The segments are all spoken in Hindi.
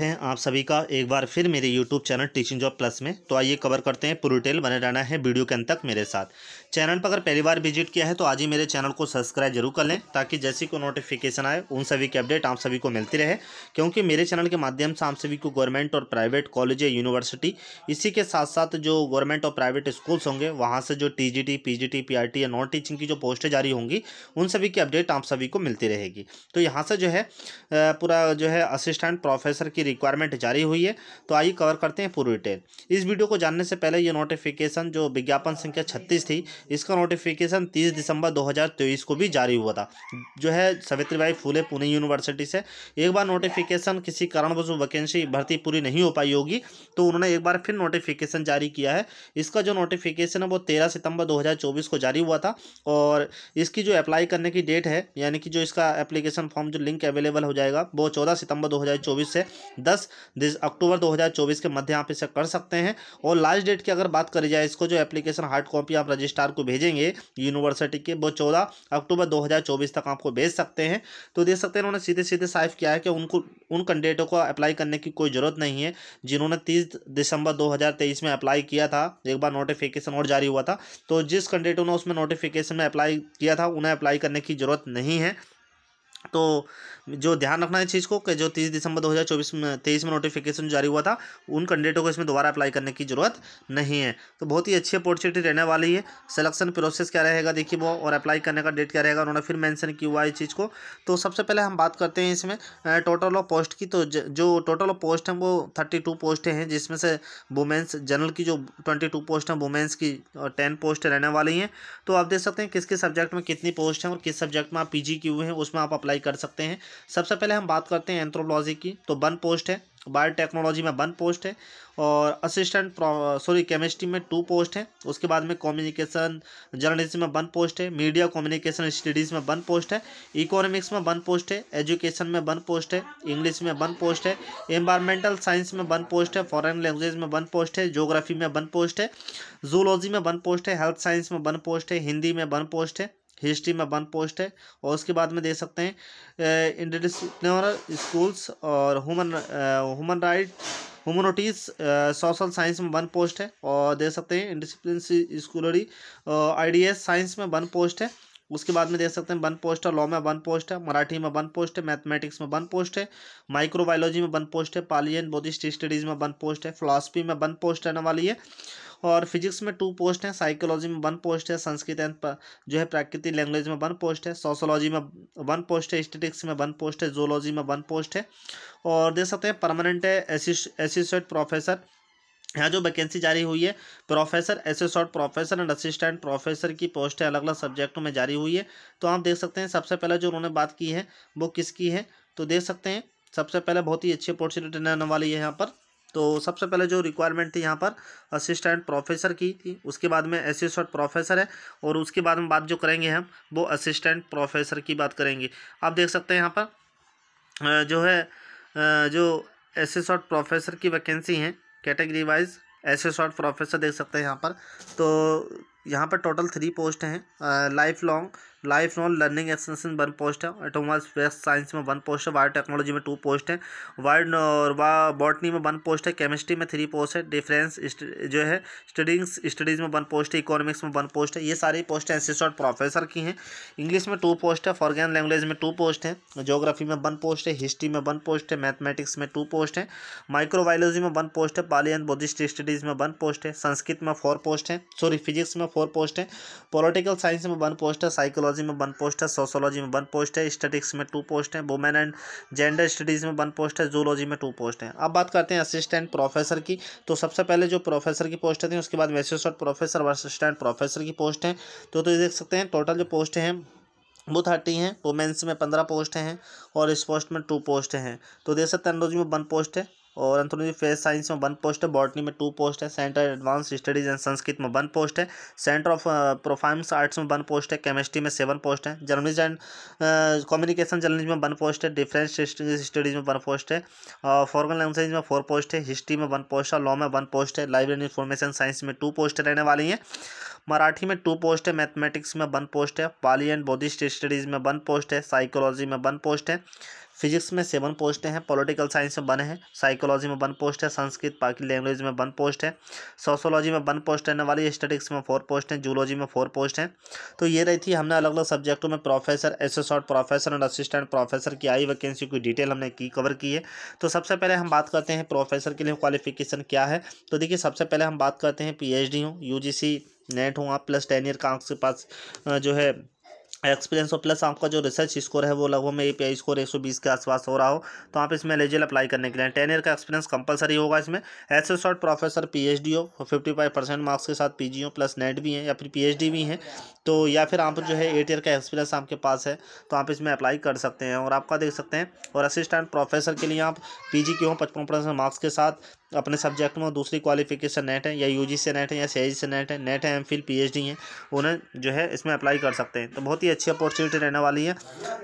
हैं आप सभी का एक बार फिर मेरे YouTube channel teaching job plus में तो आइए कवर करते हैं पूरी डिटेल बने रहना है वीडियो के अंत तक मेरे साथ चैनल पर अगर पहली बार विजिट किया है तो आज ही मेरे चैनल को सब्सक्राइब जरूर कर लें ताकि जैसी कोई नोटिफिकेशन आए उन सभी की अपडेट आप सभी को मिलती रहे क्योंकि मेरे चैनल के माध्यम से आप सभी को गवर्नमेंट और प्राइवेट कॉलेज या यूनिवर्सिटी इसी के साथ साथ जो गवर्नमेंट और प्राइवेट स्कूल्स होंगे वहाँ से जो T G T P G T P R T या नॉन टीचिंग की जो पोस्टें जारी होंगी उन सभी की अपडेट आप सभी को मिलती रहेगी तो यहाँ से जो है पूरा जो है असिस्टेंट प्रोफेसर की रिक्वायरमेंट जारी हुई है तो आइए कवर करते हैं पूरी डिटेल इस वीडियो को जानने से पहले ये नोटिफिकेशन जो विज्ञापन संख्या छत्तीस थी इसका नोटिफिकेशन तीस दिसंबर दो को भी जारी हुआ था जो है सावित्रीबाई फूले पुणे यूनिवर्सिटी से एक बार नोटिफिकेशन किसी कारणवश वैकेंसी भर्ती पूरी नहीं हो पाई होगी तो उन्होंने एक बार फिर नोटिफिकेशन जारी किया है इसका जो नोटिफिकेशन है वो तेरह सितंबर 2024 को जारी हुआ था और इसकी जो अप्लाई करने की डेट है यानी कि जो इसका एप्लीकेशन फॉर्म जो लिंक अवेलेबल हो जाएगा वो चौदह सितंबर 2024 से दस दिस अक्टूबर 2024 के मध्य आप इसे कर सकते हैं और लास्ट डेट की अगर बात करी जाए इसको जो एप्लीकेशन हार्ड कॉपी आप रजिस्ट्रार को भेजेंगे यूनिवर्सिटी के वो चौदह अक्टूबर 2024 तक आपको भेज सकते हैं तो देख सकते हैं उन्होंने सीधे सीधे साइफ़ किया है कि उनको उन कैंडिडेटों को अप्लाई करने की कोई ज़रूरत नहीं है जिन्होंने तीस दिसंबर दो में अप्लाई किया था एक बार नोटिफिकेशन और जारी हुआ था तो जिस कैंडिडेटों ने उसमें नोटिफिकेशन में अप्लाई किया था उन्हें अप्लाई करने की ज़रूरत नहीं है तो जो ध्यान रखना है चीज़ को कि जो तीस दिसंबर 2024 में तेईस में नोटिफिकेशन जारी हुआ था उन कैंडिडेटों को इसमें दोबारा अप्लाई करने की ज़रूरत नहीं है तो बहुत ही अच्छी अपॉर्चुनिटी रहने वाली है सिलेक्शन प्रोसेस क्या रहेगा देखिए वो और अप्लाई करने का डेट क्या रहेगा उन्होंने फिर मैंसन किया हुआ है इस चीज़ को तो सबसे पहले हम बात करते हैं इसमें टोटल ऑफ पोस्ट की तो जो टोटल ऑफ पोस्ट हैं वो थर्टी टू पोस्ट हैं जिसमें से वुमेंस जनरल की जो ट्वेंटी टू पोस्ट हैं वुमेंस की और टेन पोस्ट रहने वाली हैं तो आप देख सकते हैं किस किस सब्जेक्ट में कितनी पोस्ट हैं और किस सब्जेक्ट में आप पी जी की हुए हैं उसमें आप अप्लाई अप्लाई कर सकते हैं सबसे पहले हम बात करते हैं एंथ्रोपोलॉजी की तो वन पोस्ट है बायोटेक्नोलॉजी में वन पोस्ट है और असिस्टेंट सॉरी केमिस्ट्री में टू पोस्ट है उसके बाद में कम्युनिकेशन जर्नलिज्म में वन पोस्ट है मीडिया कम्युनिकेशन स्टडीज़ में वन पोस्ट है इकोनॉमिक्स में वन पोस्ट है एजुकेशन में वन पोस्ट है इंग्लिश में वन पोस्ट है एनवायरमेंटल साइंस में वन पोस्ट है फॉरेन लैंग्वेज में वन पोस्ट है जोग्राफी में वन पोस्ट है जूलॉजी में वन पोस्ट है हेल्थ साइंस में वन पोस्ट है हिंदी में वन पोस्ट है हिस्ट्री में वन पोस्ट है और उसके बाद में दे सकते हैं इंटरडिसप्लिनर स्कूल्स और human human right humanities social science में वन पोस्ट है और दे सकते हैं interdisciplinary I D S science में वन पोस्ट है उसके बाद में देख सकते हैं वन पोस्ट है लॉ में वन पोस्ट है मराठी में वन पोस्ट है मैथमेटिक्स में वन पोस्ट है माइक्रोबायोलॉजी में वन पोस्ट है पाली एंड बौद्धिस्ट स्टडीज़ में वन पोस्ट है फिलासफी में वन पोस्ट रहने वाली है और फिजिक्स में टू पोस्ट हैं साइकोलॉजी में वन पोस्ट है संस्कृत एंड जो है प्राकृतिक लैंग्वेज में वन पोस्ट है सोशोलॉजी में वन पोस्ट है स्टेटिक्स में वन पोस्ट है जोलॉजी में वन पोस्ट है और देख सकते हैं परमानेंट है एसिस्टेंट प्रोफेसर यहाँ जो वैकेंसी जारी हुई है प्रोफेसर एस और प्रोफेसर एंड असिस्टेंट प्रोफेसर की पोस्टें अलग अलग सब्जेक्टों में जारी हुई है तो आप देख सकते हैं सबसे पहले जो उन्होंने बात की है वो किसकी है तो देख सकते हैं सबसे पहले बहुत ही अच्छी अपॉर्चुनिटी रहने वाली है यहाँ पर तो सबसे पहले जो रिक्वायरमेंट थी यहाँ पर असिस्टेंट प्रोफेसर की थी उसके बाद में एसिस्टेंट प्रोफेसर है और उसके बाद में बात जो करेंगे हम वो असिस्टेंट प्रोफेसर की बात करेंगे आप देख सकते हैं यहाँ पर जो है जो एसिस्टेंट प्रोफेसर की वैकेंसी हैं कैटेगरी वाइज ऐसे शॉर्ट प्रोफेसर देख सकते हैं यहाँ पर तो यहाँ पर टोटल थ्री पोस्ट हैं life long life non learning extension one post है एटोमल स्पेस साइंस में वन पोस्ट है वायर टेक्नोलॉजी में टू पोस्ट है वायर बॉटनी में वन पोस्ट है केमिस्ट्री में थ्री पोस्ट है डिफरेंस जो है स्टडीज स्टडीज़ में वन पोस्ट है इकोनॉमिक्स में वन पोस्ट है ये सारी पोस्टें असिस्टेंट प्रोफेसर की हैं इंग्लिश में टू पोस्ट है फॉरगैन लैंग्वेज में टू पोस्ट है जोग्राफी में वन पोस्ट है हिस्ट्री में वन पोस्ट है मैथमेटिक्स में टू पोस्ट है माइक्रोबायोलॉजी में वन पोस्ट है पाली एंड बुद्धिस्ट स्टडीज़ में वन पोस्ट है संस्कृत में फोर पोस्ट है सॉरी फिजिक्स में फोर पोस्ट है पोलिटिकल साइंस में वन पोस्ट है साइकोलॉजी साइकोलॉजी में वन पोस्ट है सोशोलॉजी में वन पोस्ट है स्टेटिक्स में टू पोस्ट है वुमेन एंड जेंडर स्टडीज़ में वन पोस्ट है जूलॉजी में टू पोस्ट है अब बात करते हैं असिस्टेंट प्रोफेसर की तो सबसे पहले जो प्रोफेसर की पोस्ट थी उसके बाद वैसे प्रोफेसर और असिस्टेंट प्रोफेसर की पोस्ट है तो, तो देख सकते हैं टोटल जो पोस्ट हैं वो थर्टी हैं वुमेंस में पंद्रह पोस्ट हैं और इस पोस्ट में टू पोस्ट हैं तो देख सकते हैं अंग्रेजी में वन पोस्ट है और एंथोलॉजी फेस साइंस में वन पोस्ट है बॉटनी में टू पोस्ट है centre advance studies and Sanskrit में वन पोस्ट है सेंटर ऑफ प्रोफाइम्स आर्ट्स में वन पोस्ट है केमिस्ट्री में सेवन पोस्ट है जर्नलिज एंड कम्युनिकेशन जर्नलिज में वन पोस्ट है डिफेंस स्टडीज़ में वन पोस्ट है फॉरन लैंग्वेज में फोर पोस्ट है हिस्ट्री में वन पोस्ट है लॉ में वन पोस्ट है लाइब्रेरी इन्फॉर्मेशन साइंस में टू पोस्ट रहने वाली हैं मराठी में टू पोस्ट है मैथमेटिक्स में वन पोस्ट है पाली एंड बौद्धिस्ट स्टडीज़ में वन पोस्ट है साइकोलॉजी में वन पोस्ट है फिजिक्स में सेवन पोस्टें हैं पॉलिटिकल साइंस में वन है साइकोलॉजी में वन पोस्ट है संस्कृत बाकी लैंग्वेज में वन पोस्ट है सोशोलॉजी में वन पोस्ट रहने वाली स्टेटिक्स में फोर पोस्ट हैं जूलॉजी में फोर पोस्ट हैं तो ये रही थी हमने अलग अलग सब्जेक्टों में professor associate professor and assistant professor की आई वैकेंसी की डिटेल हमने की कवर की है तो सबसे पहले हम बात करते हैं प्रोफेसर के लिए क्वालिफिकेशन क्या है तो देखिए सबसे पहले हम बात करते हैं पी एच डी हूँ यू जी सी नेट आप प्लस टेन ईयर का आपके पास जो है एक्सपीरियंस हो प्लस आपका जो रिसर्च स्कोर है वो लगभग में ए पी स्कोर 120 के आसपास हो रहा हो तो आप इसमें एलिजिबल अप्लाई करने के लिए टेन ईयर का एक्सपीरियंस कंपलसरी होगा इसमें एस शॉर्ट प्रोफेसर पीएचडी हो 55 परसेंट मार्क्स के साथ पीजी हो प्लस नेट भी है या फिर पीएचडी भी हैं तो या फिर आप जो है एट ईयर का एक्सपीरियंस आपके पास है तो आप इसमें अप्लाई कर सकते हैं और आपका देख सकते हैं और असिस्टेंट प्रोफेसर के लिए आप पी के हो पचपन मार्क्स के साथ अपने सब्जेक्ट में दूसरी क्वालिफिकेशन नेट है या जी से नेट है या सी से नेट है नेट है एम फिल डी है उन्हें जो है इसमें अप्लाई कर सकते हैं तो बहुत ही अच्छी अपॉर्चुनिटी रहने वाली है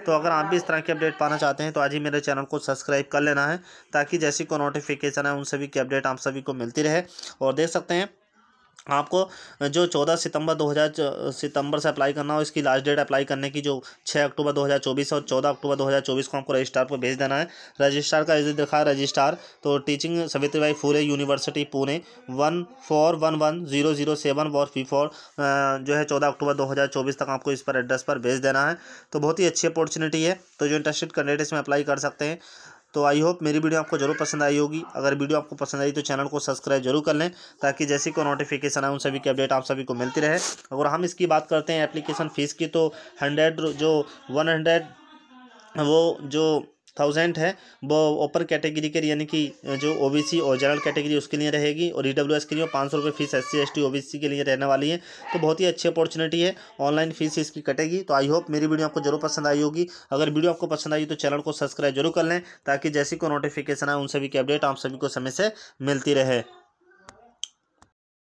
तो अगर आप भी इस तरह की अपडेट पाना चाहते हैं तो आज ही मेरे चैनल को सब्सक्राइब कर लेना है ताकि जैसी कोई नोटिफिकेशन है उन सभी की अपडेट आप सभी को मिलती रहे और देख सकते हैं आपको जो चौदह सितंबर दो हज़ार सितंबर से अप्लाई करना हो इसकी लास्ट डेट अप्लाई करने की जो छः अक्टूबर दो हज़ार चौबीस और चौदह अक्टूबर दो हज़ार चौबीस को आपको रजिस्ट्रार पर भेज देना है रजिस्ट्रार का यदि दिखा रजिस्ट्रार तो teaching Savitribai Phule university Pune one four one one zero zero seven वॉर फी फोर जो है चौदह अक्टूबर दो तक आपको इस पर एड्रेस पर भेज देना है तो बहुत ही अच्छी अपॉर्चुनिटी है तो जो इंटरेस्टेड कैंडिडेट्स में अप्लाई कर सकते हैं तो आई होप मेरी वीडियो आपको जरूर पसंद आई होगी अगर वीडियो आपको पसंद आई तो चैनल को सब्सक्राइब जरूर कर लें ताकि जैसे कोई नोटिफिकेशन आए उन सभी की अपडेट आप सभी को मिलती रहे अगर हम इसकी बात करते हैं एप्लीकेशन फ़ीस की तो हंड्रेड जो वन हंड्रेड वो जो थाउजेंड है वो ओपर कैटेगरी के यानी कि जो ओबीसी और जनरल कैटेगरी उसके लिए रहेगी और ई e के लिए पाँच सौ रुपये फीस एस सी एस के लिए रहने वाली है तो बहुत ही अच्छी अपॉर्चुनिटी है ऑनलाइन फीस इसकी कटेगी तो आई होप मेरी वीडियो आपको जरूर पसंद आई होगी अगर वीडियो आपको पसंद आई तो चैनल को सब्सक्राइब जरूर कर लें ताकि जैसी कोई नोटिफिकेशन आए उन सभी की अपडेट आप सभी को समय से मिलती रहे